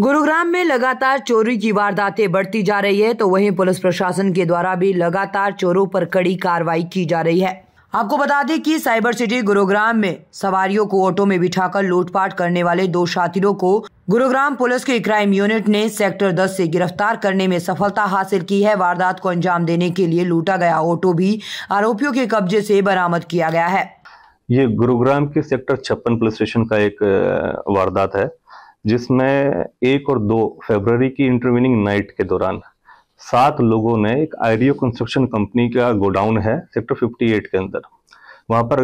गुरुग्राम में लगातार चोरी की वारदातें बढ़ती जा रही है तो वहीं पुलिस प्रशासन के द्वारा भी लगातार चोरों पर कड़ी कार्रवाई की जा रही है आपको बता दें कि साइबर सिटी गुरुग्राम में सवारियों को ऑटो में बिठाकर लूटपाट करने वाले दो शातिरों को गुरुग्राम पुलिस के क्राइम यूनिट ने सेक्टर 10 से गिरफ्तार करने में सफलता हासिल की है वारदात को अंजाम देने के लिए लूटा गया ऑटो भी आरोपियों के कब्जे से बरामद किया गया है ये गुरुग्राम के सेक्टर छप्पन पुलिस स्टेशन का एक वारदात है जिसमें एक और दो फरवरी की इंटरवीनिंग नाइट के दौरान सात लोगों ने एक आईडियो कंस्ट्रक्शन कंपनी का गोडाउन है सेक्टर 58 के अंदर वहाँ पर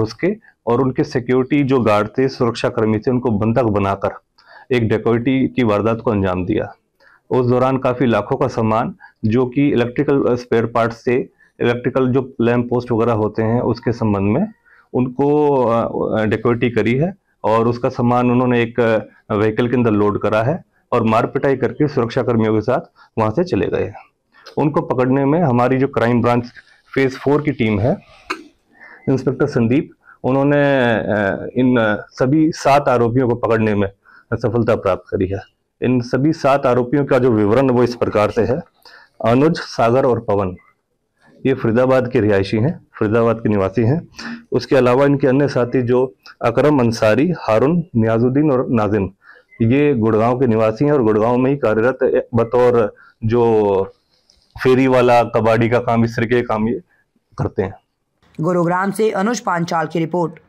घुस के और उनके सिक्योरिटी जो गार्ड थे सुरक्षाकर्मी थे उनको बंधक बनाकर एक डेकोरिटी की वारदात को अंजाम दिया उस दौरान काफ़ी लाखों का सामान जो कि इलेक्ट्रिकल स्पेयर पार्ट से इलेक्ट्रिकल जो लैम्प पोस्ट वगैरह होते हैं उसके संबंध में उनको डेकोरिटी करी है और उसका सामान उन्होंने एक व्हीकल के अंदर लोड करा है और मार पिटाई करके सुरक्षा कर्मियों के साथ वहां से चले गए उनको पकड़ने में हमारी जो क्राइम ब्रांच फेज फोर की टीम है इंस्पेक्टर संदीप उन्होंने इन सभी सात आरोपियों को पकड़ने में सफलता प्राप्त करी है इन सभी सात आरोपियों का जो विवरण वो इस प्रकार से है अनुज सागर और पवन ये फरीदाबाद के रिहायशी हैं फरीदाबाद के निवासी हैं उसके अलावा इनके अन्य साथी जो अकरम अंसारी हारून नियाजुद्दीन और नाजिम ये गुड़गांव के निवासी हैं और गुड़गांव में ही कार्यरत बतौर जो फेरी वाला कबाड़ी का काम इस तरह के काम ये करते हैं गुरुग्राम से अनुज पांचाल की रिपोर्ट